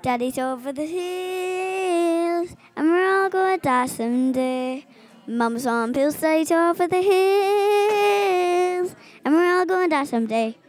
Daddy's over the hills, and we're all gonna die someday. Mama's on pills, daddy's over the hills, and we're all gonna die someday.